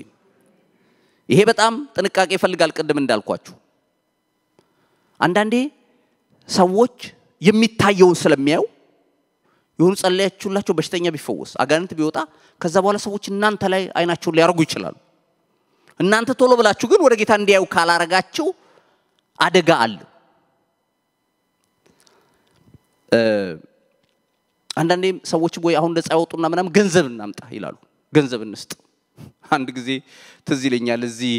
Speaker 1: ይሄ በጣም ጥንቃቄ ይፈልጋል። ቅድም እንዳልኳችሁ አንዳንዴ ሰዎች የሚታየውን ስለሚያዩ የሆኑ ጸለያችሁላቸው በሽተኛ ቢፈወስ አጋንንት ቢወጣ ከዛ በኋላ ሰዎች እናንተ ላይ አይናቸውን ሊያደርጉ ይችላሉ። እናንተ ቶሎ ብላችሁ ግን ወደ ጌታ እንዲያዩ ካላረጋችሁ አደጋ አለ። አንዳንዴም ሰዎች ወይ አሁን ነፃ ያወጡና ምናምን ገንዘብ እናምጣ ይላሉ። ገንዘብ እንስጥ። አንድ ጊዜ ትዝ ይለኛል እዚህ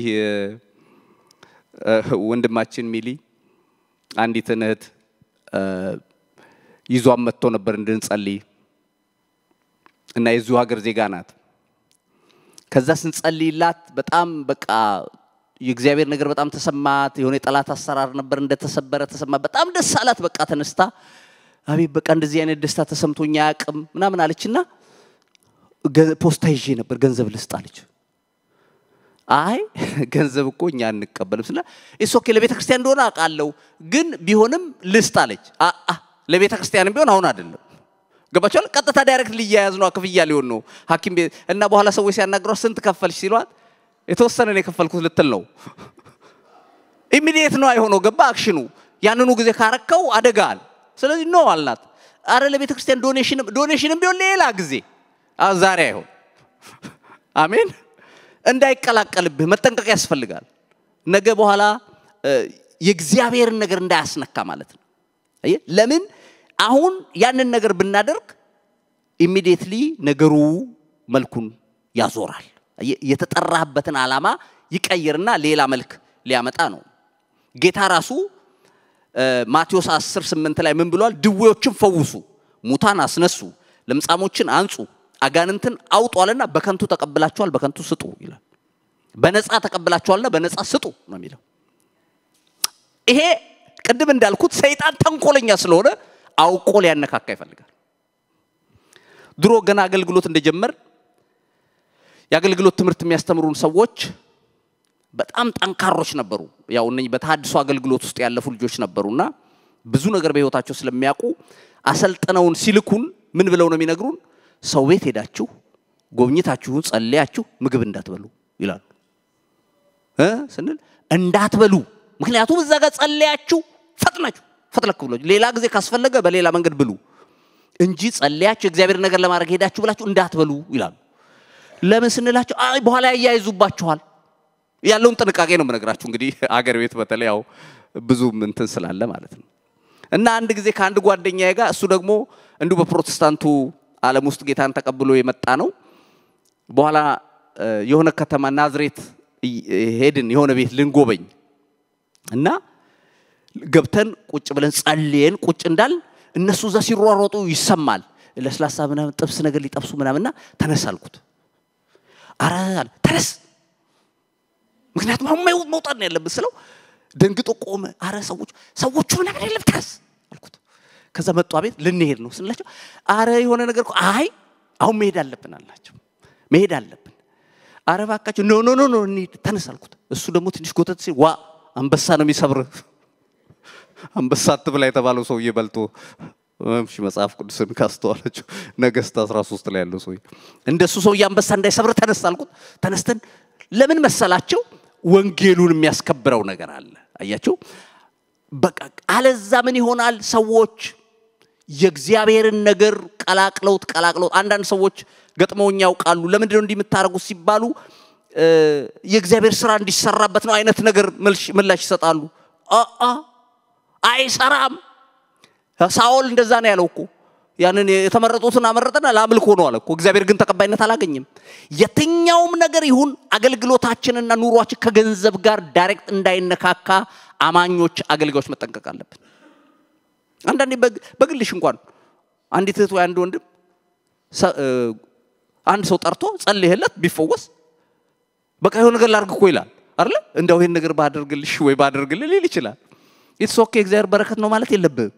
Speaker 1: ወንድማችን ሚሊ አንዲትን እህት ይዟን መጥቶ ነበር እንድንጸልይ እና የዚሁ ሀገር ዜጋ ናት። ከዛ ስንጸልይላት በጣም በቃ የእግዚአብሔር ነገር በጣም ተሰማት። የሆነ የጠላት አሰራር ነበር እንደተሰበረ ተሰማት። በጣም ደስ አላት። በቃ ተነስታ አቤት በቃ እንደዚህ አይነት ደስታ ተሰምቶኛ አያውቅም ምናምን አለችና ፖስታ ይዤ ነበር ገንዘብ ልስጥ አለች። አይ ገንዘብ እኮ እኛ አንቀበልም ስለ ኢሶኬ ለቤተ ክርስቲያን እንደሆነ አውቃለሁ፣ ግን ቢሆንም ልስጥ አለች። ለቤተ ክርስቲያንም ቢሆን አሁን አይደለም ገባችኋል? ቀጥታ ዳይሬክት ሊያያዝ ነው፣ ክፍያ ሊሆን ነው ሐኪም ቤት እና በኋላ ሰዎች ሲያናግሯት ስንት ከፈልሽ ሲሏት የተወሰነ ነው የከፈልኩት ልትል ነው። ኢሚዲየት ነው አይሆነው ገባ አክሽኑ። ያንኑ ጊዜ ካረከው አደጋል። ስለዚህ ኖ አልናት። አረ ለቤተ ክርስቲያን ዶኔሽንም ዶኔሽንም ቢሆን ሌላ ጊዜ ዛሬ አይሆን። አሜን። እንዳይቀላቀልብህ መጠንቀቅ ያስፈልጋል። ነገ በኋላ የእግዚአብሔርን ነገር እንዳያስነካ ማለት ነው። ለምን አሁን ያንን ነገር ብናደርግ ኢሚዲየትሊ ነገሩ መልኩን ያዞራል። የተጠራህበትን ዓላማ ይቀይርና ሌላ መልክ ሊያመጣ ነው። ጌታ ራሱ ማቴዎስ 10 8 ላይ ምን ብሏል? ድዌዎችን ፈውሱ፣ ሙታን አስነሱ፣ ለምጻሞችን አንጹ፣ አጋንንትን አውጧልና በከንቱ ተቀብላችኋል፣ በከንቱ ስጡ ይላል። በነፃ ተቀብላችኋልና በነፃ ስጡ ነው የሚለው። ይሄ ቅድም እንዳልኩት ሰይጣን ተንኮለኛ ስለሆነ አውቆ ሊያነካካ ይፈልጋል። ድሮ ገና አገልግሎት እንደጀመር የአገልግሎት ትምህርት የሚያስተምሩን ሰዎች በጣም ጠንካሮች ነበሩ። ያው እነኝህ በተሃድሶ አገልግሎት ውስጥ ያለፉ ልጆች ነበሩና ብዙ ነገር በህይወታቸው ስለሚያውቁ አሰልጥነውን ሲልኩን ምን ብለው ነው የሚነግሩን? ሰው ቤት ሄዳችሁ ጎብኝታችሁን ጸልያችሁ ምግብ እንዳትበሉ ይላሉ ስንል እንዳትበሉ፣ ምክንያቱም እዛ ጋር ጸልያችሁ ፈጥናችሁ ፈጥለክ ብሎ ሌላ ጊዜ ካስፈለገ በሌላ መንገድ ብሉ እንጂ ጸልያችሁ እግዚአብሔር ነገር ለማድረግ ሄዳችሁ ብላችሁ እንዳትበሉ ይላሉ። ለምን ስንላቸው አይ በኋላ ያያይዙባችኋል። ያለውን ጥንቃቄ ነው የምነግራችሁ። እንግዲህ አገር ቤት በተለይ ያው ብዙ እንትን ስላለ ማለት ነው። እና አንድ ጊዜ ከአንድ ጓደኛዬ ጋር እሱ ደግሞ እንዲሁ በፕሮቴስታንቱ ዓለም ውስጥ ጌታን ተቀብሎ የመጣ ነው። በኋላ የሆነ ከተማ ናዝሬት ሄድን የሆነ ቤት ልንጎበኝ እና ገብተን ቁጭ ብለን ጸልየን ቁጭ እንዳል እነሱ እዛ ሲሯሯጡ ይሰማል። ለስላሳ ምናምን ጥብስ ነገር ሊጠብሱ ምናምንና ተነስ አልኩት። አረ ተነስ፣ ምክንያቱም አሁን መውጣት ነው ያለብን ስለው ደንግጦ ቆመ። አረ ሰዎቹ ሰዎቹ ምናምን የለም ተነስ አልኩት። ከዛ መጡ አቤት ልንሄድ ነው ስንላቸው አረ የሆነ ነገር አይ አሁን መሄድ አለብን አልናቸው። መሄድ አለብን አረ ባካቸው ኖ ኖ ኖ ኖ እንሂድ ተነስ አልኩት። እሱ ደግሞ ትንሽ ጎተት ሲል ዋ አንበሳ ነው የሚሰብርህ አንበሳ አትብላ የተባለው ሰውዬ በልቶ እሺ መጽሐፍ ቅዱስን ካስተዋለችው ነገስት 13 ላይ ያለው ሰውዬ እንደሱ ሰውዬ አንበሳ እንዳይሰብር ተነስ አልኩት። ተነስተን ለምን መሰላቸው ወንጌሉን የሚያስከብረው ነገር አለ። አያቸው በቃ አለዛ ምን ይሆናል? ሰዎች የእግዚአብሔርን ነገር ቀላቅለውት ቀላቅለውት አንዳንድ ሰዎች ገጥመውኝ ያውቃሉ። ለምንድነው ነው እንዲህ የምታደርጉት ሲባሉ የእግዚአብሔር ስራ እንዲሰራበት ነው አይነት ነገር ምላሽ ይሰጣሉ። አይሰራም። ሳኦል እንደዛ ነው ያለው እኮ ያንን የተመረጡትን አመረጠና ለአምልኮ ነው አለ እኮ። እግዚአብሔር ግን ተቀባይነት አላገኘም። የትኛውም ነገር ይሁን አገልግሎታችንና ኑሯችን ከገንዘብ ጋር ዳይሬክት እንዳይነካካ አማኞች አገልጋዮች መጠንቀቅ አለብን። አንዳንዴ በግልሽ እንኳን አንዲት እህት ወይ አንድ ወንድም አንድ ሰው ጠርቶ ጸልይለት ቢፈወስ በቃ የሆነ ነገር ላርግ እኮ ይላል አይደለ? እንደው ይህን ነገር ባደርግልሽ ወይ ባደርግልህ ሊል ይችላል። ኢትስ ኦኬ እግዚአብሔር በረከት ነው ማለት የለብህም።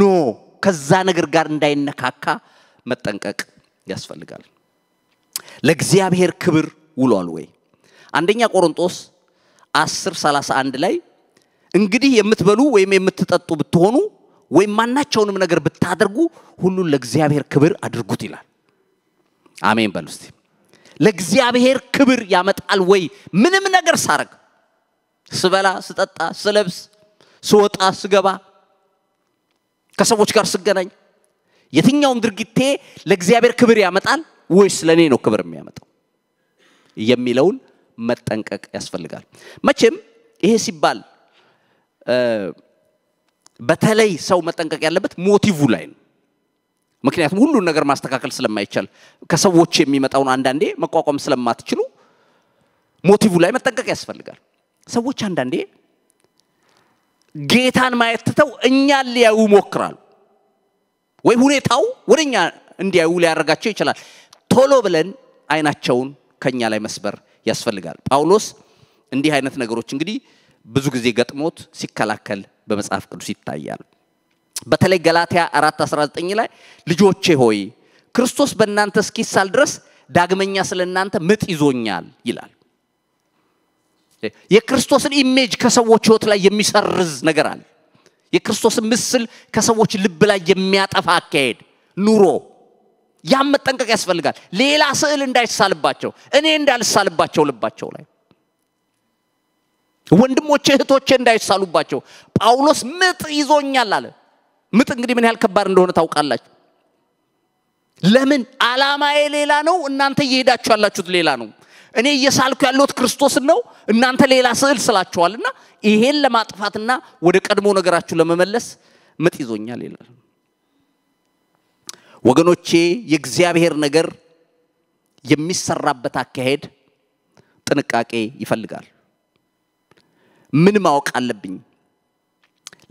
Speaker 1: ኖ ከዛ ነገር ጋር እንዳይነካካ መጠንቀቅ ያስፈልጋል። ለእግዚአብሔር ክብር ውሏል ወይ? አንደኛ ቆሮንጦስ 10 31 ላይ እንግዲህ የምትበሉ ወይም የምትጠጡ ብትሆኑ ወይም ማናቸውንም ነገር ብታደርጉ ሁሉን ለእግዚአብሔር ክብር አድርጉት ይላል። አሜን በሉ እስቲ። ለእግዚአብሔር ክብር ያመጣል ወይ? ምንም ነገር ሳረግ፣ ስበላ፣ ስጠጣ፣ ስለብስ፣ ስወጣ፣ ስገባ፣ ከሰዎች ጋር ስገናኝ የትኛውም ድርጊቴ ለእግዚአብሔር ክብር ያመጣል ወይስ ለእኔ ነው ክብር የሚያመጣው የሚለውን መጠንቀቅ ያስፈልጋል። መቼም ይሄ ሲባል በተለይ ሰው መጠንቀቅ ያለበት ሞቲቭ ላይ ነው። ምክንያቱም ሁሉን ነገር ማስተካከል ስለማይቻል ከሰዎች የሚመጣውን አንዳንዴ መቋቋም ስለማትችሉ ሞቲቭ ላይ መጠንቀቅ ያስፈልጋል። ሰዎች አንዳንዴ ጌታን ማየት ትተው እኛን ሊያዩ ይሞክራሉ። ወይ ሁኔታው ወደ እኛ እንዲያዩ ሊያደርጋቸው ይችላል። ቶሎ ብለን አይናቸውን ከኛ ላይ መስበር ያስፈልጋል። ጳውሎስ እንዲህ አይነት ነገሮች እንግዲህ ብዙ ጊዜ ገጥሞት ሲከላከል በመጽሐፍ ቅዱስ ይታያል። በተለይ ገላትያ 4:19 ላይ ልጆቼ ሆይ ክርስቶስ በእናንተ እስኪሳል ድረስ ዳግመኛ ስለ እናንተ ምጥ ይዞኛል ይላል። የክርስቶስን ኢሜጅ ከሰዎች ህይወት ላይ የሚሰርዝ ነገር አለ። የክርስቶስን ምስል ከሰዎች ልብ ላይ የሚያጠፋ አካሄድ፣ ኑሮ ያም መጠንቀቅ ያስፈልጋል። ሌላ ስዕል እንዳይሳልባቸው፣ እኔ እንዳልሳልባቸው ልባቸው ላይ ወንድሞቼ እህቶቼ እንዳይሳሉባቸው። ጳውሎስ ምጥ ይዞኛል አለ። ምጥ እንግዲህ ምን ያህል ከባድ እንደሆነ ታውቃላችሁ። ለምን? አላማዬ ሌላ ነው፣ እናንተ እየሄዳችሁ ያላችሁት ሌላ ነው። እኔ እየሳልኩ ያለሁት ክርስቶስን ነው። እናንተ ሌላ ስዕል ስላችኋልና ይሄን ለማጥፋትና ወደ ቀድሞ ነገራችሁ ለመመለስ ምጥ ይዞኛል ይላል። ወገኖቼ የእግዚአብሔር ነገር የሚሰራበት አካሄድ ጥንቃቄ ይፈልጋል። ምን ማወቅ አለብኝ?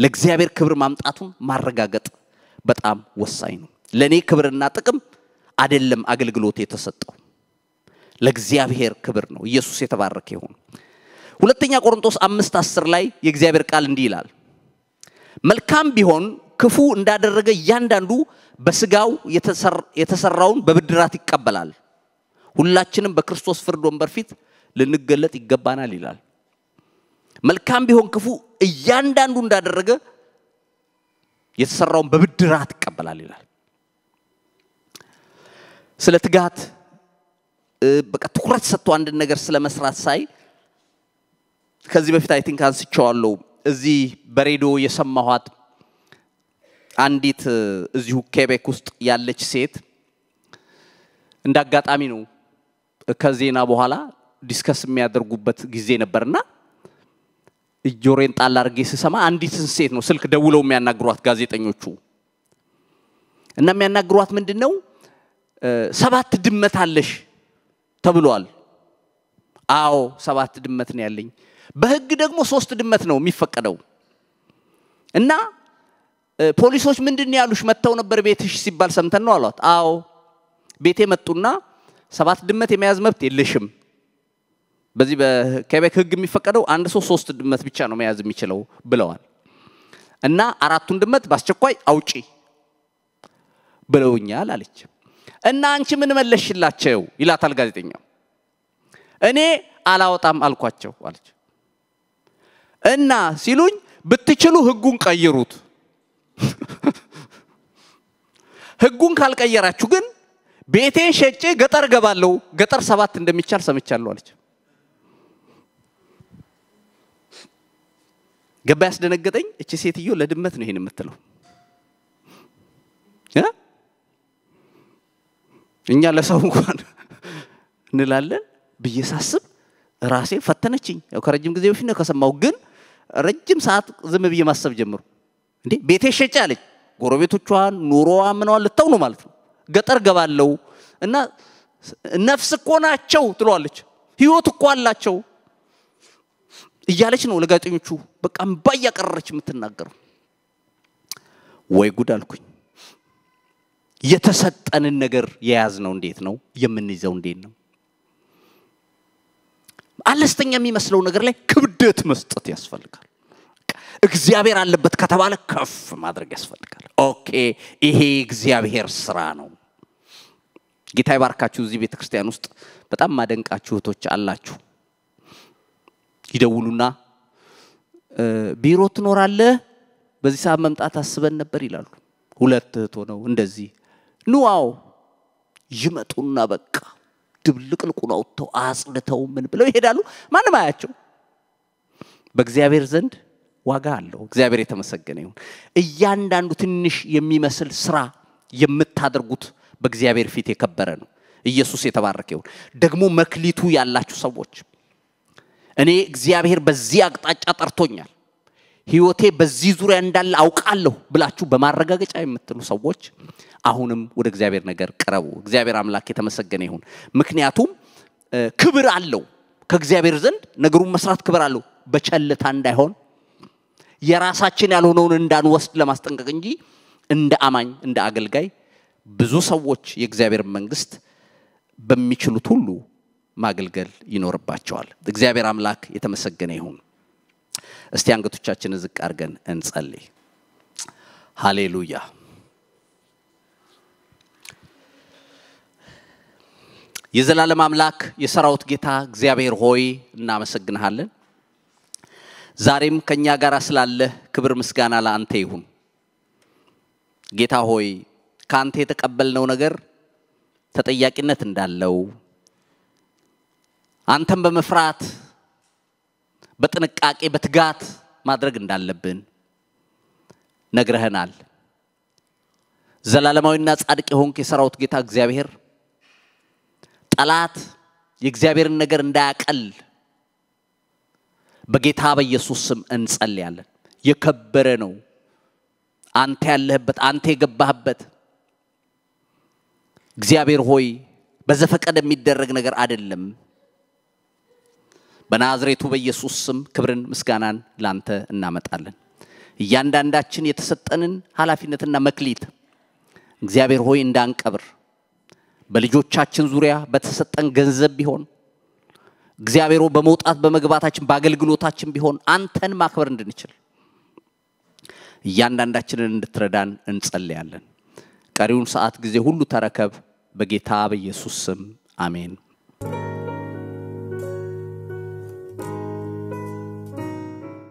Speaker 1: ለእግዚአብሔር ክብር ማምጣቱን ማረጋገጥ በጣም ወሳኝ ነው። ለእኔ ክብርና ጥቅም አደለም አገልግሎት የተሰጠው። ለእግዚአብሔር ክብር ነው። ኢየሱስ የተባረከ ይሁን። ሁለተኛ ቆሮንቶስ አምስት አስር ላይ የእግዚአብሔር ቃል እንዲህ ይላል፣ መልካም ቢሆን ክፉ እንዳደረገ እያንዳንዱ በስጋው የተሰራውን በብድራት ይቀበላል። ሁላችንም በክርስቶስ ፍርድ ወንበር ፊት ልንገለጥ ይገባናል ይላል። መልካም ቢሆን ክፉ እያንዳንዱ እንዳደረገ የተሰራውን በብድራት ይቀበላል ይላል። ስለ ትጋት በቃ ትኩረት ሰጥቶ አንድን ነገር ስለመስራት ሳይ ከዚህ በፊት አይ ቲንክ አንስቼዋለሁ። እዚህ በሬዲዮ የሰማኋት አንዲት እዚሁ ኬቤክ ውስጥ ያለች ሴት እንደ አጋጣሚ ነው ከዜና በኋላ ዲስከስ የሚያደርጉበት ጊዜ ነበርና እጆሬን ጣል አድርጌ ስሰማ አንዲትን ሴት ነው ስልክ ደውለው የሚያናግሯት ጋዜጠኞቹ እና የሚያናግሯት ምንድን ነው ሰባት ድመት አለሽ ተብሏል። አዎ ሰባት ድመት ነው ያለኝ። በህግ ደግሞ ሶስት ድመት ነው የሚፈቀደው እና ፖሊሶች ምንድን ያሉሽ መጥተው ነበር ቤትሽ ሲባል ሰምተን ነው አሏት። አዎ ቤቴ መጡና ሰባት ድመት የመያዝ መብት የለሽም። በዚህ በኬቤክ ህግ የሚፈቀደው አንድ ሰው ሶስት ድመት ብቻ ነው መያዝ የሚችለው ብለዋል እና አራቱን ድመት በአስቸኳይ አውጪ ብለውኛል አለች። እና አንቺ ምን መለሽላቸው ይላታል ጋዜጠኛው። እኔ አላወጣም አልኳቸው አለች። እና ሲሉኝ ብትችሉ ህጉን ቀይሩት፣ ህጉን ካልቀየራችሁ ግን ቤቴን ሸጬ ገጠር ገባለው ገጠር ሰባት እንደሚቻል ሰምቻለሁ አለች። ገባ ያስደነገጠኝ። እቺ ሴትዮ ለድመት ነው ይሄን የምትለው እኛ ለሰው እንኳን እንላለን ብዬ ሳስብ ራሴ ፈተነችኝ። ያው ከረጅም ጊዜ በፊት ነው ከሰማው፣ ግን ረጅም ሰዓት ዝም ብዬ ማሰብ ጀምሩ። እንዴ ቤቴ ሸጭ አለች፣ ጎረቤቶቿን፣ ኑሮዋ፣ ምናዋን ልተው ነው ማለት ነው። ገጠር ገባለው እና ነፍስ እኮ ናቸው ትለዋለች፣ ህይወት እኮ አላቸው እያለች ነው ለጋዜጠኞቹ በቃ እምባ እያቀረረች የምትናገረው። ወይ ጉድ አልኩኝ። የተሰጠንን ነገር የያዝነው እንዴት ነው? የምንይዘው እንዴት ነው? አለስተኛ የሚመስለው ነገር ላይ ክብደት መስጠት ያስፈልጋል። እግዚአብሔር አለበት ከተባለ ከፍ ማድረግ ያስፈልጋል። ኦኬ ይሄ እግዚአብሔር ስራ ነው። ጌታ ይባርካችሁ። እዚህ ቤተ ክርስቲያን ውስጥ በጣም ማደንቃችሁ እህቶች አላችሁ። ይደውሉና ቢሮ ትኖራለህ፣ በዚህ ሰዓት መምጣት አስበን ነበር ይላሉ። ሁለት እህት ሆነው እንደዚህ ኑ አዎ ይመጡና በቃ ድብልቅልቁን አውጥተው አጽድተው ምን ብለው ይሄዳሉ። ማንም አያቸው። በእግዚአብሔር ዘንድ ዋጋ አለው። እግዚአብሔር የተመሰገነ ይሁን። እያንዳንዱ ትንሽ የሚመስል ስራ የምታደርጉት በእግዚአብሔር ፊት የከበረ ነው። ኢየሱስ የተባረከ ይሁን። ደግሞ መክሊቱ ያላችሁ ሰዎች እኔ እግዚአብሔር በዚህ አቅጣጫ ጠርቶኛል፣ ህይወቴ በዚህ ዙሪያ እንዳለ አውቃለሁ ብላችሁ በማረጋገጫ የምትሉ ሰዎች አሁንም ወደ እግዚአብሔር ነገር ቅረቡ። እግዚአብሔር አምላክ የተመሰገነ ይሁን። ምክንያቱም ክብር አለው ከእግዚአብሔር ዘንድ ነገሩን መስራት ክብር አለው። በቸልታ እንዳይሆን የራሳችን ያልሆነውን እንዳንወስድ ለማስጠንቀቅ እንጂ እንደ አማኝ እንደ አገልጋይ ብዙ ሰዎች የእግዚአብሔር መንግስት በሚችሉት ሁሉ ማገልገል ይኖርባቸዋል። እግዚአብሔር አምላክ የተመሰገነ ይሁን። እስቲ አንገቶቻችንን ዝቅ አድርገን እንጸልይ። ሃሌሉያ የዘላለም አምላክ የሰራዊት ጌታ እግዚአብሔር ሆይ እናመሰግንሃለን። ዛሬም ከእኛ ጋር ስላለህ ክብር ምስጋና ለአንተ ይሁን። ጌታ ሆይ ከአንተ የተቀበልነው ነገር ተጠያቂነት እንዳለው አንተን በመፍራት በጥንቃቄ በትጋት ማድረግ እንዳለብን ነግረህናል። ዘላለማዊና ጻድቅ የሆንክ የሰራዊት ጌታ እግዚአብሔር ጠላት የእግዚአብሔርን ነገር እንዳያቀል በጌታ በኢየሱስ ስም እንጸልያለን። የከበረ ነው አንተ ያለህበት፣ አንተ የገባህበት። እግዚአብሔር ሆይ በዘፈቀደ የሚደረግ ነገር አይደለም። በናዝሬቱ በኢየሱስ ስም ክብርን ምስጋናን ላንተ እናመጣለን። እያንዳንዳችን የተሰጠንን ኃላፊነትና መክሊት እግዚአብሔር ሆይ እንዳንቀብር በልጆቻችን ዙሪያ በተሰጠን ገንዘብ ቢሆን እግዚአብሔሮ በመውጣት በመግባታችን በአገልግሎታችን ቢሆን አንተን ማክበር እንድንችል እያንዳንዳችንን እንድትረዳን እንጸልያለን። ቀሪውን ሰዓት ጊዜ ሁሉ ተረከብ። በጌታ በኢየሱስ ስም አሜን።